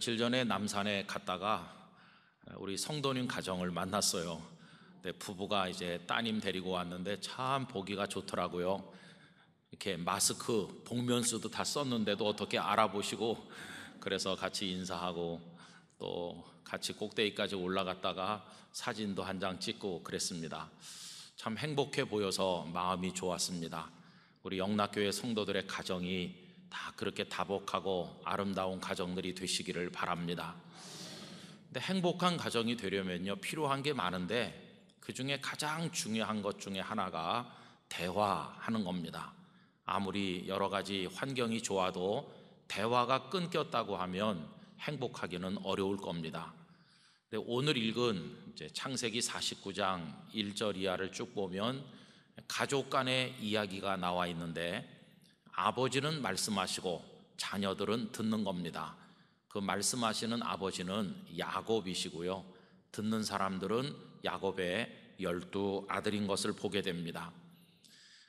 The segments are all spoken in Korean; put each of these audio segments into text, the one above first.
며칠 전에 남산에 갔다가 우리 성도님 가정을 만났어요. 네, 부부가 이제 따님 데리고 왔는데 참 보기가 좋더라고요. 이렇게 마스크, 복면수도 다 썼는데도 어떻게 알아보시고 그래서 같이 인사하고 또 같이 꼭대기까지 올라갔다가 사진도 한 장 찍고 그랬습니다. 참 행복해 보여서 마음이 좋았습니다. 우리 영락교회 성도들의 가정이 다 그렇게 다복하고 아름다운 가정들이 되시기를 바랍니다. 근데 행복한 가정이 되려면요, 필요한 게 많은데 그 중에 가장 중요한 것 중에 하나가 대화하는 겁니다. 아무리 여러 가지 환경이 좋아도 대화가 끊겼다고 하면 행복하기는 어려울 겁니다. 근데 오늘 읽은 창세기 49장 1절 이하를 쭉 보면 가족 간의 이야기가 나와 있는데 아버지는 말씀하시고 자녀들은 듣는 겁니다. 그 말씀하시는 아버지는 야곱이시고요. 듣는 사람들은 야곱의 열두 아들인 것을 보게 됩니다.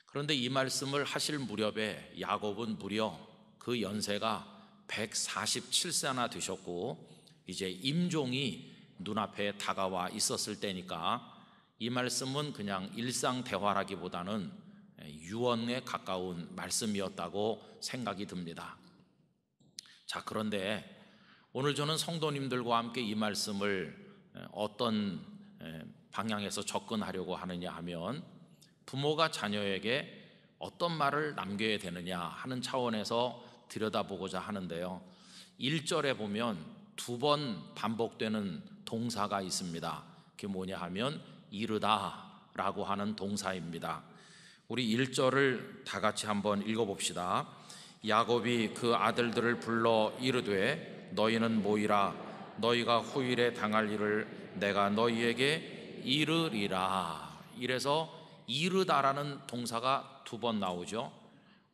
그런데 이 말씀을 하실 무렵에 야곱은 무려 그 연세가 147세나 되셨고 이제 임종이 눈앞에 다가와 있었을 때니까 이 말씀은 그냥 일상 대화라기보다는 유언에 가까운 말씀이었다고 생각이 듭니다. 자, 그런데 오늘 저는 성도님들과 함께 이 말씀을 어떤 방향에서 접근하려고 하느냐 하면 부모가 자녀에게 어떤 말을 남겨야 되느냐 하는 차원에서 들여다보고자 하는데요. 1절에 보면 두 번 반복되는 동사가 있습니다. 그게 뭐냐 하면 이르다라고 하는 동사입니다. 우리 1절을 다 같이 한번 읽어봅시다. 야곱이 그 아들들을 불러 이르되 너희는 모이라 너희가 후일에 당할 일을 내가 너희에게 이르리라. 이래서 이르다라는 동사가 두 번 나오죠.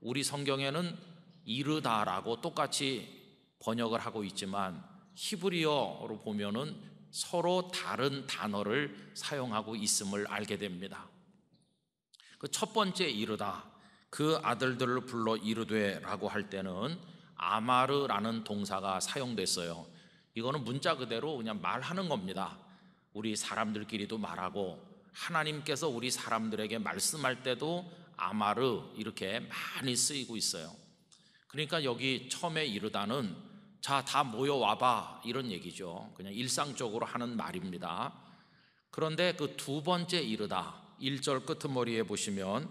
우리 성경에는 이르다라고 똑같이 번역을 하고 있지만 히브리어로 보면은 서로 다른 단어를 사용하고 있음을 알게 됩니다. 그첫 번째 이르다 그 아들들을 불러 이르되라고 할 때는 아마르라는 동사가 사용됐어요. 이거는 문자 그대로 그냥 말하는 겁니다. 우리 사람들끼리도 말하고 하나님께서 우리 사람들에게 말씀할 때도 아마르 이렇게 많이 쓰이고 있어요. 그러니까 여기 처음에 이르다는 자, 다 모여 와봐 이런 얘기죠. 그냥 일상적으로 하는 말입니다. 그런데 그 두 번째 이르다 1절 끝머리에 보시면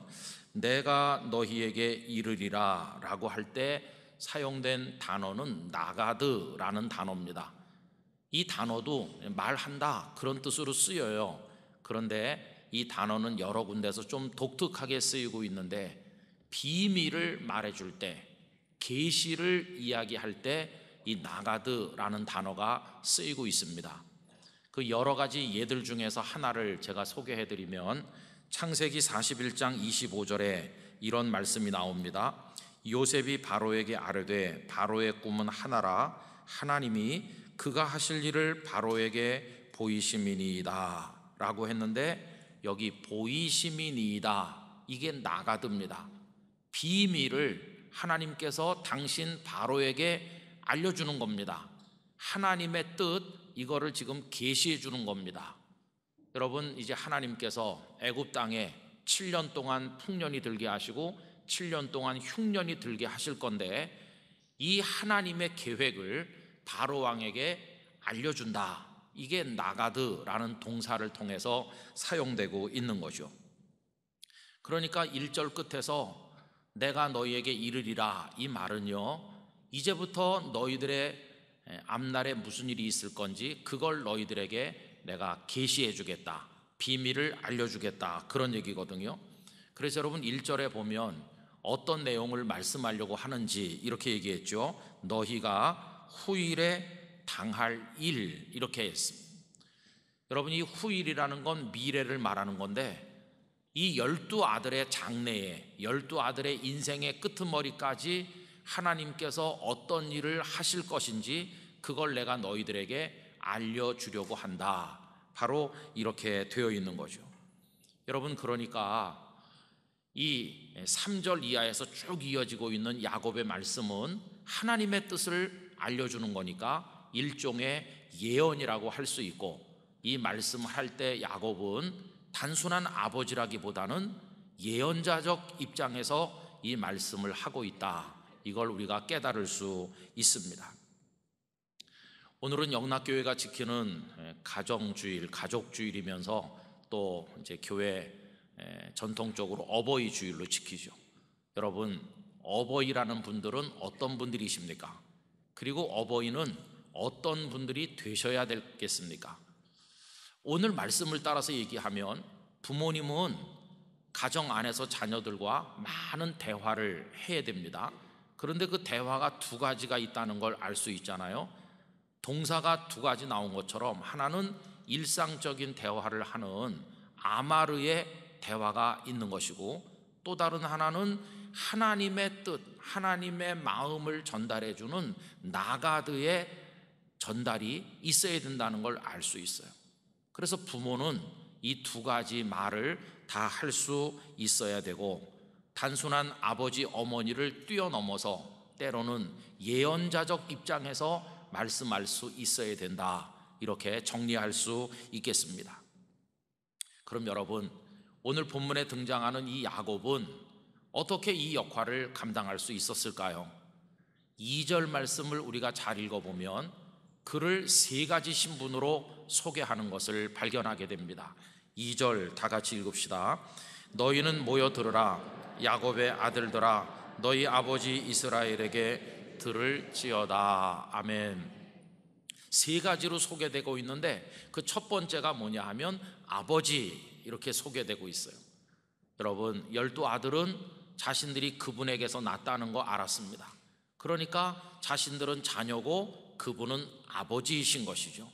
내가 너희에게 이르리라 라고 할 때 사용된 단어는 나가드라는 단어입니다. 이 단어도 말한다 그런 뜻으로 쓰여요. 그런데 이 단어는 여러 군데서 좀 독특하게 쓰이고 있는데 비밀을 말해줄 때 계시를 이야기할 때 이 나가드라는 단어가 쓰이고 있습니다. 그 여러 가지 예들 중에서 하나를 제가 소개해 드리면 창세기 41장 25절에 이런 말씀이 나옵니다. 요셉이 바로에게 아뢰되 바로의 꿈은 하나라 하나님이 그가 하실 일을 바로에게 보이시이니이다라고 했는데 여기 보이시이니이다 이게 나가듭니다. 비밀을 하나님께서 당신 바로에게 알려주는 겁니다. 하나님의 뜻, 이거를 지금 계시해 주는 겁니다. 여러분 이제 하나님께서 애굽 땅에 7년 동안 풍년이 들게 하시고 7년 동안 흉년이 들게 하실 건데 이 하나님의 계획을 바로 왕에게 알려준다. 이게 나가드라는 동사를 통해서 사용되고 있는 거죠. 그러니까 1절 끝에서 내가 너희에게 이르리라 이 말은요. 이제부터 너희들의 예, 앞날에 무슨 일이 있을 건지 그걸 너희들에게 내가 계시해 주겠다. 비밀을 알려 주겠다. 그런 얘기거든요. 그래서 여러분 1절에 보면 어떤 내용을 말씀하려고 하는지 이렇게 얘기했죠. 너희가 후일에 당할 일 이렇게 했습니다. 여러분 이 후일이라는 건 미래를 말하는 건데 이 열두 아들의 장래에 열두 아들의 인생의 끄트머리까지 하나님께서 어떤 일을 하실 것인지 그걸 내가 너희들에게 알려주려고 한다. 바로 이렇게 되어 있는 거죠. 여러분, 그러니까 이 3절 이하에서 쭉 이어지고 있는 야곱의 말씀은 하나님의 뜻을 알려주는 거니까 일종의 예언이라고 할 수 있고 이 말씀을 할 때 야곱은 단순한 아버지라기보다는 예언자적 입장에서 이 말씀을 하고 있다. 이걸 우리가 깨달을 수 있습니다. 오늘은 영락교회가 지키는 가정주일, 가족주일이면서 또 이제 교회 전통적으로 어버이 주일로 지키죠. 여러분, 어버이라는 분들은 어떤 분들이십니까? 그리고 어버이는 어떤 분들이 되셔야 되겠습니까? 오늘 말씀을 따라서 얘기하면 부모님은 가정 안에서 자녀들과 많은 대화를 해야 됩니다. 그런데 그 대화가 두 가지가 있다는 걸 알 수 있잖아요. 동사가 두 가지 나온 것처럼 하나는 일상적인 대화를 하는 아마르의 대화가 있는 것이고 또 다른 하나는 하나님의 뜻, 하나님의 마음을 전달해 주는 나가드의 전달이 있어야 된다는 걸 알 수 있어요. 그래서 부모는 이 두 가지 말을 다 할 수 있어야 되고 단순한 아버지 어머니를 뛰어넘어서 때로는 예언자적 입장에서 말씀할 수 있어야 된다. 이렇게 정리할 수 있겠습니다. 그럼 여러분, 오늘 본문에 등장하는 이 야곱은 어떻게 이 역할을 감당할 수 있었을까요? 2절 말씀을 우리가 잘 읽어보면 그를 세 가지 신분으로 소개하는 것을 발견하게 됩니다. 2절 다 같이 읽읍시다. 너희는 모여 들으라 야곱의 아들들아 너희 아버지 이스라엘에게 들을지어다 아멘. 세 가지로 소개되고 있는데 그 첫 번째가 뭐냐 하면 아버지 이렇게 소개되고 있어요. 여러분 열두 아들은 자신들이 그분에게서 낳았다는 거 알았습니다. 그러니까 자신들은 자녀고 그분은 아버지이신 것이죠.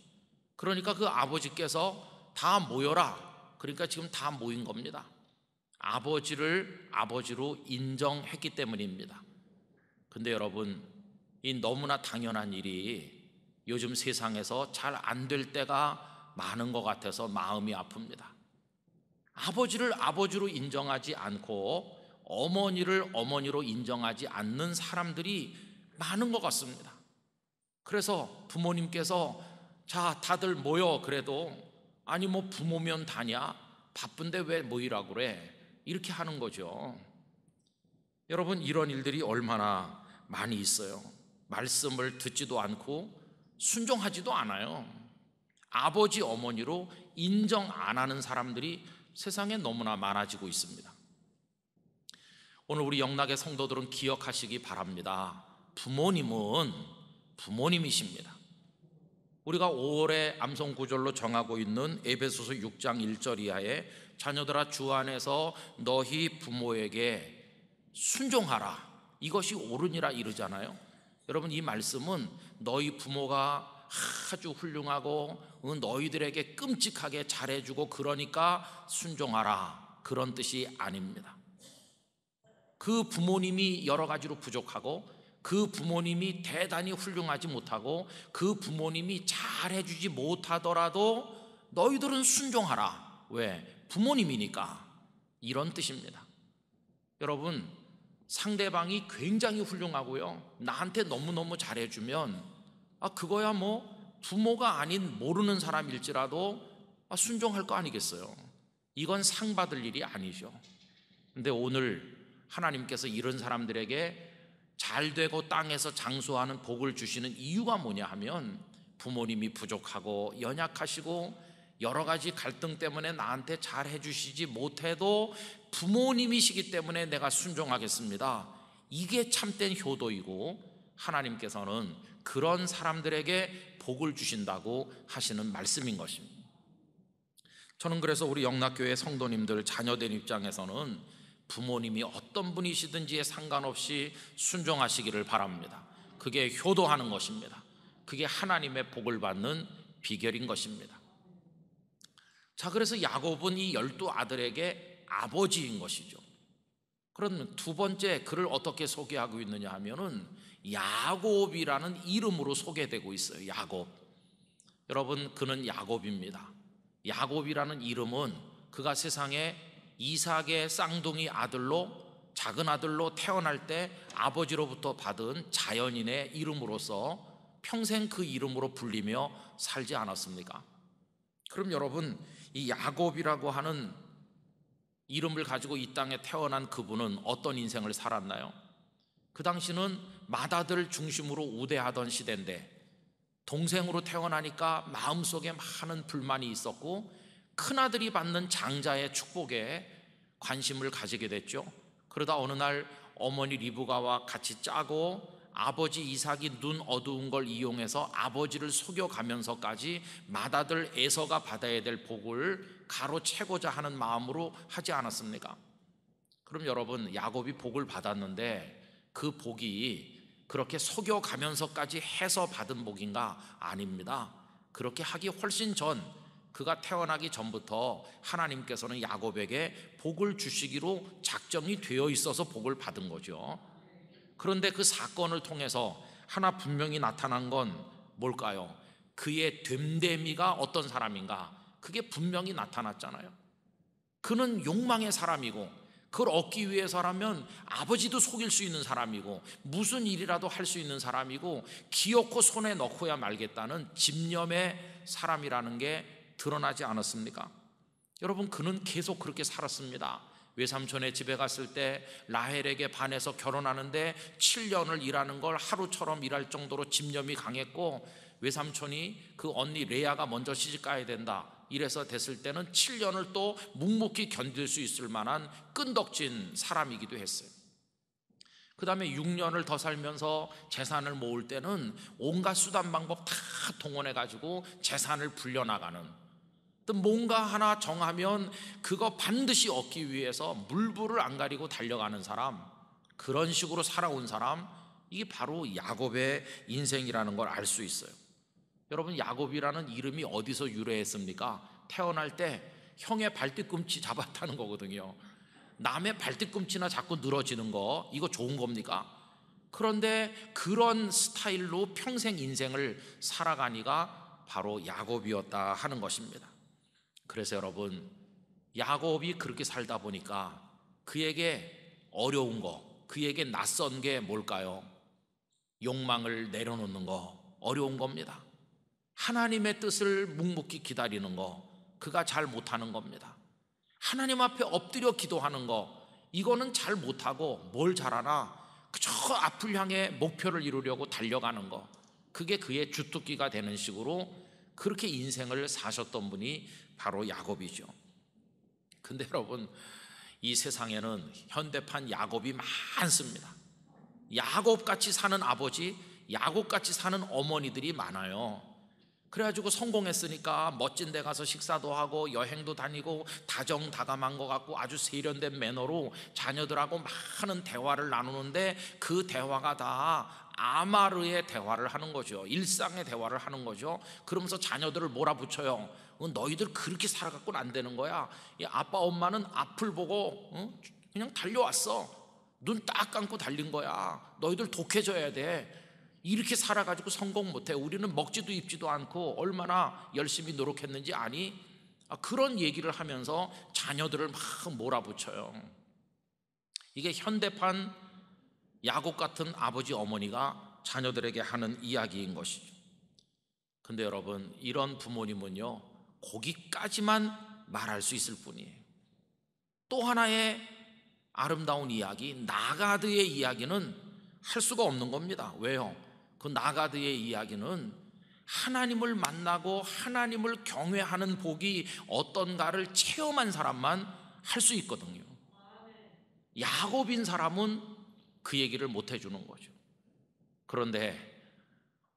그러니까 그 아버지께서 다 모여라. 그러니까 지금 다 모인 겁니다. 아버지를 아버지로 인정했기 때문입니다. 근데 여러분, 이 너무나 당연한 일이 요즘 세상에서 잘 안 될 때가 많은 것 같아서 마음이 아픕니다. 아버지를 아버지로 인정하지 않고 어머니를 어머니로 인정하지 않는 사람들이 많은 것 같습니다. 그래서 부모님께서 자, 다들 모여 그래도 아니 뭐 부모면 다냐? 바쁜데 왜 모이라고 그래? 이렇게 하는 거죠. 여러분, 이런 일들이 얼마나 많이 있어요. 말씀을 듣지도 않고 순종하지도 않아요. 아버지, 어머니로 인정 안 하는 사람들이 세상에 너무나 많아지고 있습니다. 오늘 우리 영락의 성도들은 기억하시기 바랍니다. 부모님은 부모님이십니다. 우리가 5월에 암송 구절로 정하고 있는 에베소서 6장 1절 이하에 자녀들아 주 안에서 너희 부모에게 순종하라 이것이 옳으니라 이르잖아요. 여러분 이 말씀은 너희 부모가 아주 훌륭하고 너희들에게 끔찍하게 잘해주고 그러니까 순종하라 그런 뜻이 아닙니다. 그 부모님이 여러 가지로 부족하고 그 부모님이 대단히 훌륭하지 못하고 그 부모님이 잘해주지 못하더라도 너희들은 순종하라. 왜? 부모님이니까. 이런 뜻입니다. 여러분, 상대방이 굉장히 훌륭하고요. 나한테 너무너무 잘해주면, 아, 그거야 뭐 부모가 아닌 모르는 사람일지라도 아, 순종할 거 아니겠어요. 이건 상 받을 일이 아니죠. 근데 오늘 하나님께서 이런 사람들에게 잘 되고 땅에서 장수하는 복을 주시는 이유가 뭐냐 하면 부모님이 부족하고 연약하시고 여러 가지 갈등 때문에 나한테 잘 해주시지 못해도 부모님이시기 때문에 내가 순종하겠습니다. 이게 참된 효도이고 하나님께서는 그런 사람들에게 복을 주신다고 하시는 말씀인 것입니다. 저는 그래서 우리 영락교회 성도님들 자녀된 입장에서는 부모님이 어떤 분이시든지에 상관없이 순종하시기를 바랍니다. 그게 효도하는 것입니다. 그게 하나님의 복을 받는 비결인 것입니다. 자, 그래서 야곱은 이 열두 아들에게 아버지인 것이죠. 그러면 두 번째 그를 어떻게 소개하고 있느냐 하면은 야곱이라는 이름으로 소개되고 있어요. 야곱. 여러분, 그는 야곱입니다. 야곱이라는 이름은 그가 세상에 이삭의 쌍둥이 아들로 작은 아들로 태어날 때 아버지로부터 받은 자연인의 이름으로서 평생 그 이름으로 불리며 살지 않았습니까? 그럼 여러분 이 야곱이라고 하는 이름을 가지고 이 땅에 태어난 그분은 어떤 인생을 살았나요? 그 당시는 마다들 중심으로 우대하던 시대인데 동생으로 태어나니까 마음속에 많은 불만이 있었고 큰아들이 받는 장자의 축복에 관심을 가지게 됐죠. 그러다 어느 날 어머니 리브가와 같이 짜고 아버지 이삭이 눈 어두운 걸 이용해서 아버지를 속여가면서까지 마다들 에서가 받아야 될 복을 가로채고자 하는 마음으로 하지 않았습니까? 그럼 여러분 야곱이 복을 받았는데 그 복이 그렇게 속여가면서까지 해서 받은 복인가? 아닙니다. 그렇게 하기 훨씬 전 그가 태어나기 전부터 하나님께서는 야곱에게 복을 주시기로 작정이 되어 있어서 복을 받은 거죠. 그런데 그 사건을 통해서 하나 분명히 나타난 건 뭘까요? 그의 됨됨이가 어떤 사람인가? 그게 분명히 나타났잖아요. 그는 욕망의 사람이고 그걸 얻기 위해서라면 아버지도 속일 수 있는 사람이고 무슨 일이라도 할 수 있는 사람이고 기어코 손에 넣고야 말겠다는 집념의 사람이라는 게 드러나지 않았습니까? 여러분 그는 계속 그렇게 살았습니다. 외삼촌의 집에 갔을 때 라헬에게 반해서 결혼하는데 7년을 일하는 걸 하루처럼 일할 정도로 집념이 강했고 외삼촌이 그 언니 레아가 먼저 시집 가야 된다. 이래서 됐을 때는 7년을 또 묵묵히 견딜 수 있을 만한 끈덕진 사람이기도 했어요. 그 다음에 6년을 더 살면서 재산을 모을 때는 온갖 수단 방법 다 동원해가지고 재산을 불려나가는 뭔가 하나 정하면 그거 반드시 얻기 위해서 물불을 안 가리고 달려가는 사람, 그런 식으로 살아온 사람, 이게 바로 야곱의 인생이라는 걸 알 수 있어요. 여러분, 야곱이라는 이름이 어디서 유래했습니까? 태어날 때 형의 발뒤꿈치 잡았다는 거거든요. 남의 발뒤꿈치나 자꾸 늘어지는 거, 이거 좋은 겁니까? 그런데 그런 스타일로 평생 인생을 살아가니가 바로 야곱이었다 하는 것입니다. 그래서 여러분 야곱이 그렇게 살다 보니까 그에게 어려운 거, 그에게 낯선 게 뭘까요? 욕망을 내려놓는 거 어려운 겁니다. 하나님의 뜻을 묵묵히 기다리는 거 그가 잘 못하는 겁니다. 하나님 앞에 엎드려 기도하는 거 이거는 잘 못하고 뭘 잘하나 그 저 앞을 향해 목표를 이루려고 달려가는 거 그게 그의 주특기가 되는 식으로 그렇게 인생을 사셨던 분이 바로 야곱이죠. 근데 여러분, 이 세상에는 현대판 야곱이 많습니다. 야곱 같이 사는 아버지, 야곱 같이 사는 어머니들이 많아요. 그래가지고 성공했으니까 멋진 데 가서 식사도 하고 여행도 다니고 다정다감한 것 같고 아주 세련된 매너로 자녀들하고 많은 대화를 나누는데 그 대화가 다 아마르의 대화를 하는 거죠. 일상의 대화를 하는 거죠. 그러면서 자녀들을 몰아붙여요. 어, 너희들 그렇게 살아갖고는 안 되는 거야. 아빠 엄마는 앞을 보고 어? 그냥 달려왔어. 눈 딱 감고 달린 거야. 너희들 독해져야 돼. 이렇게 살아가지고 성공 못해. 우리는 먹지도 입지도 않고 얼마나 열심히 노력했는지 아니? 아, 그런 얘기를 하면서 자녀들을 막 몰아붙여요. 이게 현대판 야곱 같은 아버지 어머니가 자녀들에게 하는 이야기인 것이죠. 근데 여러분, 이런 부모님은요, 거기까지만 말할 수 있을 뿐이에요. 또 하나의 아름다운 이야기, 나가드의 이야기는 할 수가 없는 겁니다. 왜요? 그 나가드의 이야기는 하나님을 만나고 하나님을 경외하는 복이 어떤가를 체험한 사람만 할 수 있거든요. 야곱인 사람은 그 얘기를 못 해주는 거죠. 그런데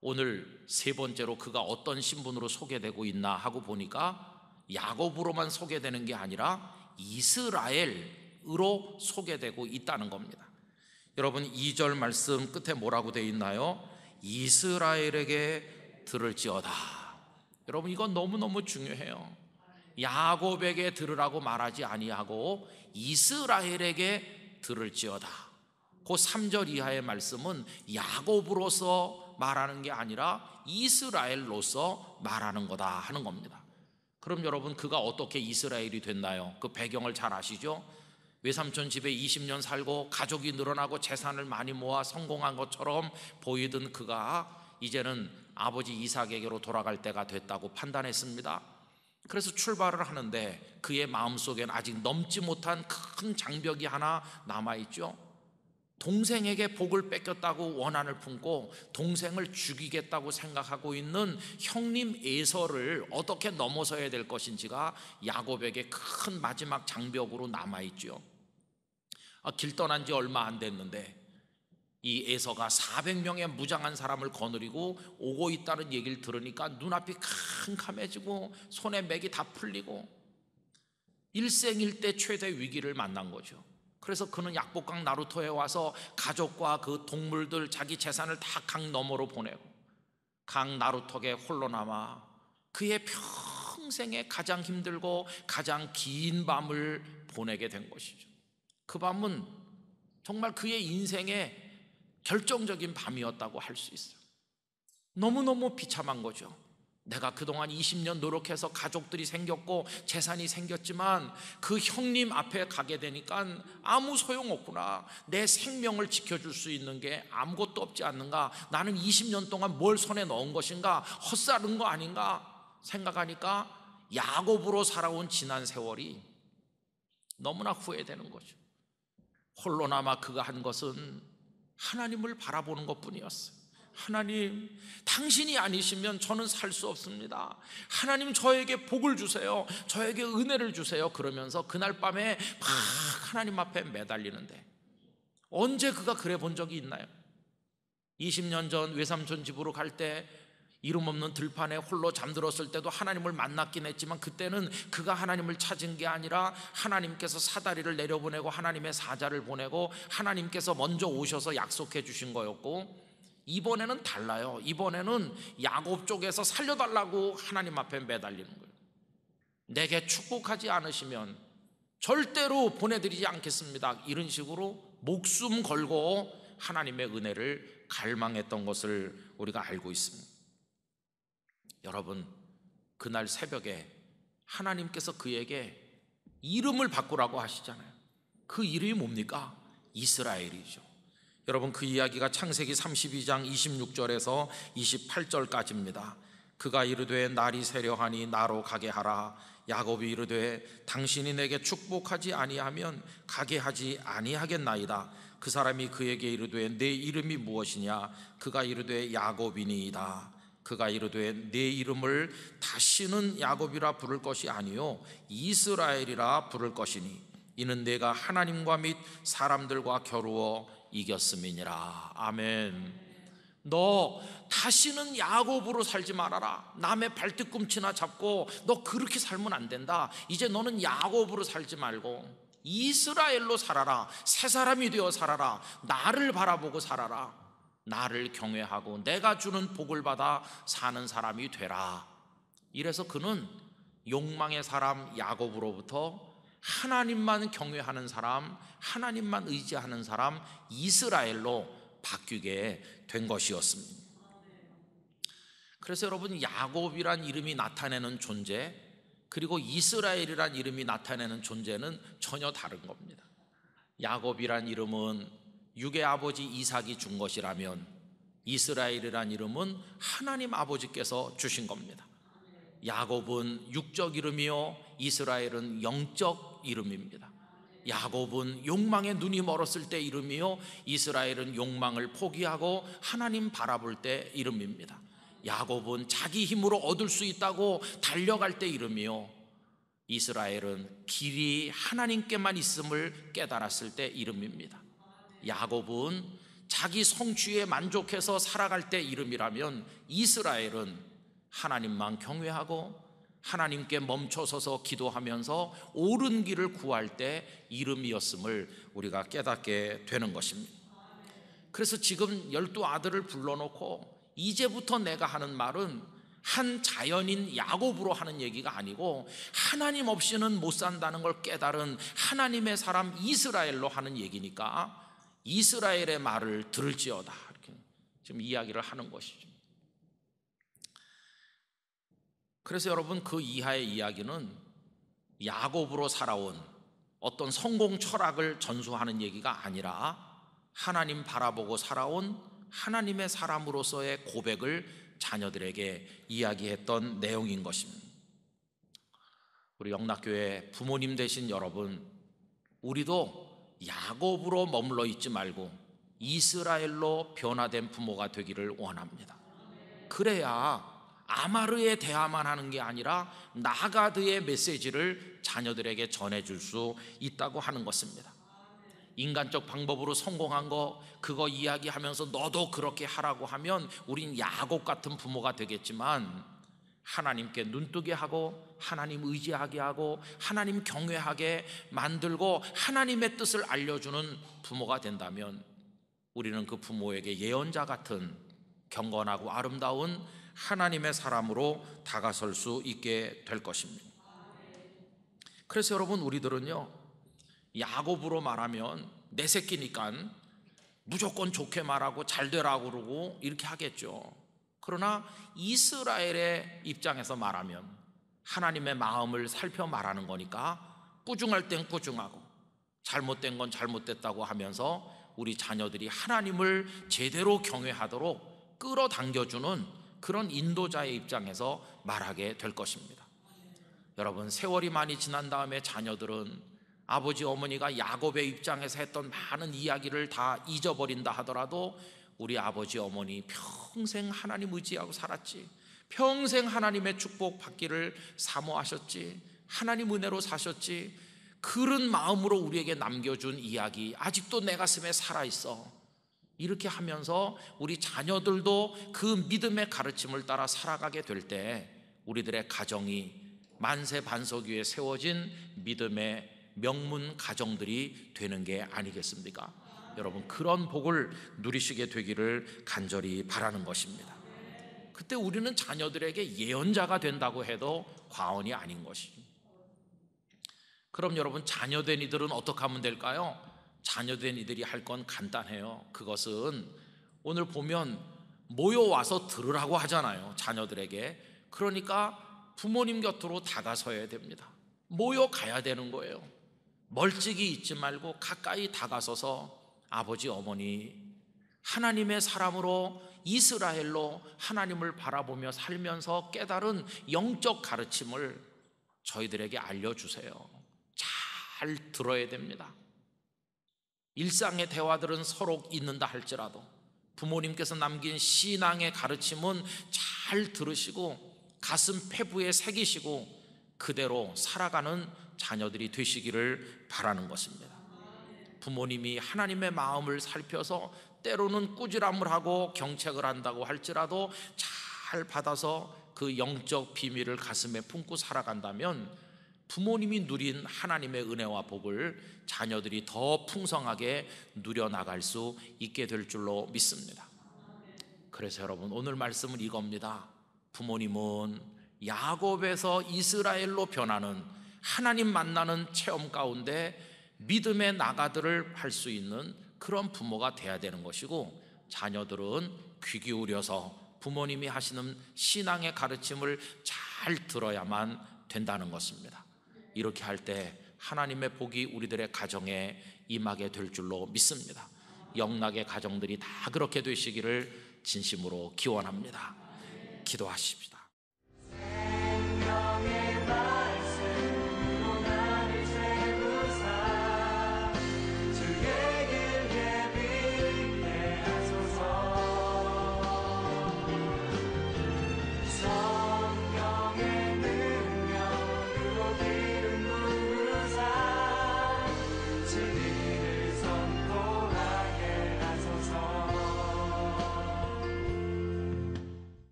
오늘 세 번째로 그가 어떤 신분으로 소개되고 있나 하고 보니까 야곱으로만 소개되는 게 아니라 이스라엘으로 소개되고 있다는 겁니다. 여러분 2절 말씀 끝에 뭐라고 되어 있나요? 이스라엘에게 들을지어다. 여러분 이건 너무너무 중요해요. 야곱에게 들으라고 말하지 아니하고 이스라엘에게 들을지어다. 그 3절 이하의 말씀은 야곱으로서 말하는 게 아니라 이스라엘로서 말하는 거다 하는 겁니다. 그럼 여러분 그가 어떻게 이스라엘이 됐나요? 그 배경을 잘 아시죠? 외삼촌 집에 20년 살고 가족이 늘어나고 재산을 많이 모아 성공한 것처럼 보이던 그가 이제는 아버지 이삭에게로 돌아갈 때가 됐다고 판단했습니다. 그래서 출발을 하는데 그의 마음속엔 아직 넘지 못한 큰 장벽이 하나 남아 있죠. 동생에게 복을 뺏겼다고 원한을 품고 동생을 죽이겠다고 생각하고 있는 형님 에서를 어떻게 넘어서야 될 것인지가 야곱에게 큰 마지막 장벽으로 남아 있지 아, 길 떠난 지 얼마 안 됐는데 이 에서가 400명의 무장한 사람을 거느리고 오고 있다는 얘기를 들으니까 눈앞이 캄캄해지고 손에 맥이 다 풀리고 일생일대 최대 위기를 만난 거죠. 그래서 그는 약복강 나루토에 와서 가족과 그 동물들 자기 재산을 다 강 너머로 보내고 강 나루토에 홀로 남아 그의 평생에 가장 힘들고 가장 긴 밤을 보내게 된 것이죠. 그 밤은 정말 그의 인생의 결정적인 밤이었다고 할 수 있어요. 너무너무 비참한 거죠. 내가 그동안 20년 노력해서 가족들이 생겼고 재산이 생겼지만 그 형님 앞에 가게 되니까 아무 소용없구나. 내 생명을 지켜줄 수 있는 게 아무것도 없지 않는가. 나는 20년 동안 뭘 손에 넣은 것인가. 헛살은 거 아닌가. 생각하니까 야곱으로 살아온 지난 세월이 너무나 후회되는 거죠. 홀로 나마 그가 한 것은 하나님을 바라보는 것 뿐이었어요. 하나님, 당신이 아니시면 저는 살 수 없습니다. 하나님, 저에게 복을 주세요. 저에게 은혜를 주세요. 그러면서 그날 밤에 막 하나님 앞에 매달리는데, 언제 그가 그래 본 적이 있나요? 20년 전 외삼촌 집으로 갈 때, 이름 없는 들판에 홀로 잠들었을 때도 하나님을 만났긴 했지만 그때는 그가 하나님을 찾은 게 아니라 하나님께서 사다리를 내려보내고 하나님의 사자를 보내고 하나님께서 먼저 오셔서 약속해 주신 거였고 이번에는 달라요. 이번에는 야곱 쪽에서 살려달라고 하나님 앞에 매달리는 거예요. 내게 축복하지 않으시면 절대로 보내드리지 않겠습니다. 이런 식으로 목숨 걸고 하나님의 은혜를 갈망했던 것을 우리가 알고 있습니다. 여러분, 그날 새벽에 하나님께서 그에게 이름을 바꾸라고 하시잖아요. 그 이름이 뭡니까? 이스라엘이죠. 여러분 그 이야기가 창세기 32장 26절에서 28절까지입니다. 그가 이르되 날이 세려하니 나로 가게 하라. 야곱이 이르되 당신이 내게 축복하지 아니하면 가게 하지 아니하겠나이다. 그 사람이 그에게 이르되 내 이름이 무엇이냐? 그가 이르되 야곱이니이다. 그가 이르되 내 이름을 다시는 야곱이라 부를 것이 아니요 이스라엘이라 부를 것이니 이는 내가 하나님과 및 사람들과 겨루어 이겼음이니라. 아멘. 너 다시는 야곱으로 살지 말아라. 남의 발뒤꿈치나 잡고 너 그렇게 살면 안 된다. 이제 너는 야곱으로 살지 말고 이스라엘로 살아라. 새 사람이 되어 살아라. 나를 바라보고 살아라. 나를 경외하고 내가 주는 복을 받아 사는 사람이 되라. 이래서 그는 욕망의 사람 야곱으로부터 하나님만 경외하는 사람, 하나님만 의지하는 사람 이스라엘로 바뀌게 된 것이었습니다. 그래서 여러분 야곱이란 이름이 나타내는 존재 그리고 이스라엘이란 이름이 나타내는 존재는 전혀 다른 겁니다. 야곱이란 이름은 유의 아버지 이삭이 준 것이라면 이스라엘이란 이름은 하나님 아버지께서 주신 겁니다. 야곱은 육적 이름이요 이스라엘은 영적 이름입니다. 야곱은 욕망에 눈이 멀었을 때 이름이요 이스라엘은 욕망을 포기하고 하나님 바라볼 때 이름입니다. 야곱은 자기 힘으로 얻을 수 있다고 달려갈 때 이름이요 이스라엘은 길이 하나님께만 있음을 깨달았을 때 이름입니다. 야곱은 자기 성취에 만족해서 살아갈 때 이름이라면 이스라엘은 하나님만 경외하고 하나님께 멈춰서서 기도하면서 옳은 길을 구할 때 이름이었음을 우리가 깨닫게 되는 것입니다. 그래서 지금 열두 아들을 불러놓고 이제부터 내가 하는 말은 한 자연인 야곱으로 하는 얘기가 아니고 하나님 없이는 못 산다는 걸 깨달은 하나님의 사람 이스라엘로 하는 얘기니까 이스라엘의 말을 들을지어다. 이렇게 지금 이야기를 하는 것이죠. 그래서 여러분 그 이하의 이야기는 야곱으로 살아온 어떤 성공 철학을 전수하는 얘기가 아니라 하나님 바라보고 살아온 하나님의 사람으로서의 고백을 자녀들에게 이야기했던 내용인 것입니다. 우리 영락교회 부모님 되신 여러분, 우리도 야곱으로 머물러 있지 말고 이스라엘로 변화된 부모가 되기를 원합니다. 그래야 아마르의 대화만 하는 게 아니라 나가드의 메시지를 자녀들에게 전해줄 수 있다고 하는 것입니다. 인간적 방법으로 성공한 거 그거 이야기하면서 너도 그렇게 하라고 하면 우린 야곱 같은 부모가 되겠지만 하나님께 눈뜨게 하고 하나님 의지하게 하고 하나님 경외하게 만들고 하나님의 뜻을 알려주는 부모가 된다면 우리는 그 부모에게 예언자 같은 경건하고 아름다운 하나님의 사람으로 다가설 수 있게 될 것입니다. 그래서 여러분 우리들은요 야곱으로 말하면 내 새끼니까 무조건 좋게 말하고 잘 되라고 그러고 이렇게 하겠죠. 그러나 이스라엘의 입장에서 말하면 하나님의 마음을 살펴 말하는 거니까 꾸중할 땐 꾸중하고 잘못된 건 잘못됐다고 하면서 우리 자녀들이 하나님을 제대로 경외하도록 끌어당겨주는 그런 인도자의 입장에서 말하게 될 것입니다. 여러분, 세월이 많이 지난 다음에 자녀들은 아버지 어머니가 야곱의 입장에서 했던 많은 이야기를 다 잊어버린다 하더라도 우리 아버지 어머니 평생 하나님 의지하고 살았지. 평생 하나님의 축복 받기를 사모하셨지. 하나님 은혜로 사셨지. 그런 마음으로 우리에게 남겨준 이야기 아직도 내 가슴에 살아 있어. 이렇게 하면서 우리 자녀들도 그 믿음의 가르침을 따라 살아가게 될 때 우리들의 가정이 만세 반석 위에 세워진 믿음의 명문 가정들이 되는 게 아니겠습니까? 여러분 그런 복을 누리시게 되기를 간절히 바라는 것입니다. 그때 우리는 자녀들에게 예언자가 된다고 해도 과언이 아닌 것이죠. 그럼 여러분 자녀된 이들은 어떻게 하면 될까요? 자녀된 이들이 할 건 간단해요. 그것은 오늘 보면 모여와서 들으라고 하잖아요. 자녀들에게. 그러니까 부모님 곁으로 다가서야 됩니다. 모여가야 되는 거예요. 멀찍이 있지 말고 가까이 다가서서 아버지, 어머니, 하나님의 사람으로 이스라엘로 하나님을 바라보며 살면서 깨달은 영적 가르침을 저희들에게 알려주세요. 잘 들어야 됩니다. 일상의 대화들은 서로 있는다 할지라도 부모님께서 남긴 신앙의 가르침은 잘 들으시고 가슴 폐부에 새기시고 그대로 살아가는 자녀들이 되시기를 바라는 것입니다. 부모님이 하나님의 마음을 살펴서 때로는 꾸지람을 하고 경책을 한다고 할지라도 잘 받아서 그 영적 비밀을 가슴에 품고 살아간다면 부모님이 누린 하나님의 은혜와 복을 자녀들이 더 풍성하게 누려나갈 수 있게 될 줄로 믿습니다. 그래서 여러분, 오늘 말씀은 이겁니다. 부모님은 야곱에서 이스라엘로 변하는 하나님 만나는 체험 가운데 믿음의 나가들을 할 수 있는 그런 부모가 돼야 되는 것이고 자녀들은 귀 기울여서 부모님이 하시는 신앙의 가르침을 잘 들어야만 된다는 것입니다. 이렇게 할 때 하나님의 복이 우리들의 가정에 임하게 될 줄로 믿습니다. 영락의 가정들이 다 그렇게 되시기를 진심으로 기원합니다. 기도하십니다.